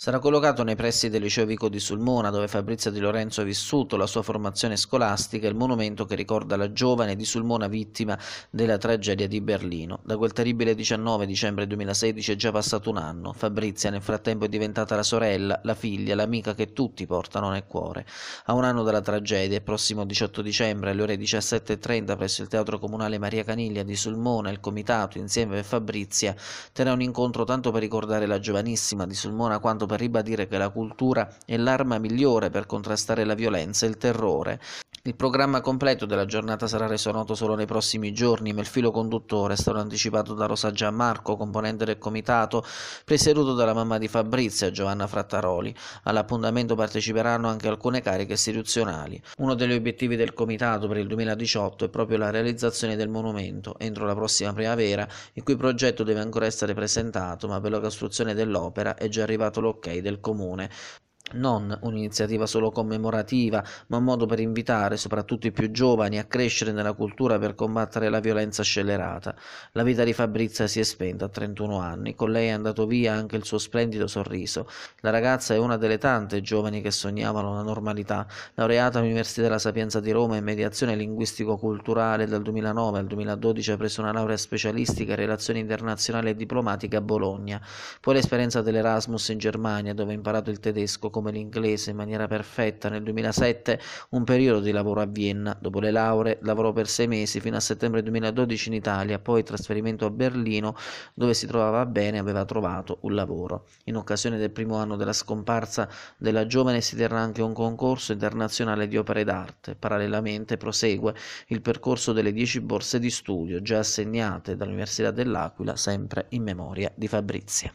Sarà collocato nei pressi del liceo Vico di Sulmona, dove Fabrizio Di Lorenzo ha vissuto la sua formazione scolastica, e il monumento che ricorda la giovane di Sulmona vittima della tragedia di Berlino. Da quel terribile 19 dicembre 2016 è già passato un anno. Fabrizia nel frattempo è diventata la sorella, la figlia, l'amica che tutti portano nel cuore. A un anno dalla tragedia, il prossimo 18 dicembre alle ore 17.30 presso il Teatro Comunale Maria Caniglia di Sulmona, il comitato insieme a Fabrizia terrà un incontro tanto per ricordare la giovanissima di Sulmona quanto per ribadire che la cultura è l'arma migliore per contrastare la violenza e il terrore, il programma completo della giornata sarà reso noto solo nei prossimi giorni, ma il filo conduttore è stato anticipato da Rosa Gianmarco, componente del comitato, presieduto dalla mamma di Fabrizia, Giovanna Frattaroli. All'appuntamento parteciperanno anche alcune cariche istituzionali. Uno degli obiettivi del comitato per il 2018 è proprio la realizzazione del monumento entro la prossima primavera, il cui progetto deve ancora essere presentato, ma per la costruzione dell'opera è già arrivato l'ok del comune non un'iniziativa solo commemorativa, ma un modo per invitare soprattutto i più giovani a crescere nella cultura per combattere la violenza scellerata. La vita di Fabrizia si è spenta a 31 anni, con lei è andato via anche il suo splendido sorriso. La ragazza è una delle tante giovani che sognavano la normalità. Laureata all'Università della Sapienza di Roma in mediazione linguistico-culturale dal 2009 al 2012 ha preso una laurea specialistica in relazioni internazionali e diplomatiche a Bologna. Poi l'esperienza dell'Erasmus in Germania, dove ha imparato il tedesco come l'inglese in maniera perfetta nel 2007 un periodo di lavoro a Vienna. Dopo le lauree lavorò per sei mesi fino a settembre 2012 in Italia, poi trasferimento a Berlino dove si trovava bene e aveva trovato un lavoro. In occasione del primo anno della scomparsa della giovane si terrà anche un concorso internazionale di opere d'arte. Parallelamente prosegue il percorso delle dieci borse di studio già assegnate dall'Università dell'Aquila sempre in memoria di Fabrizia.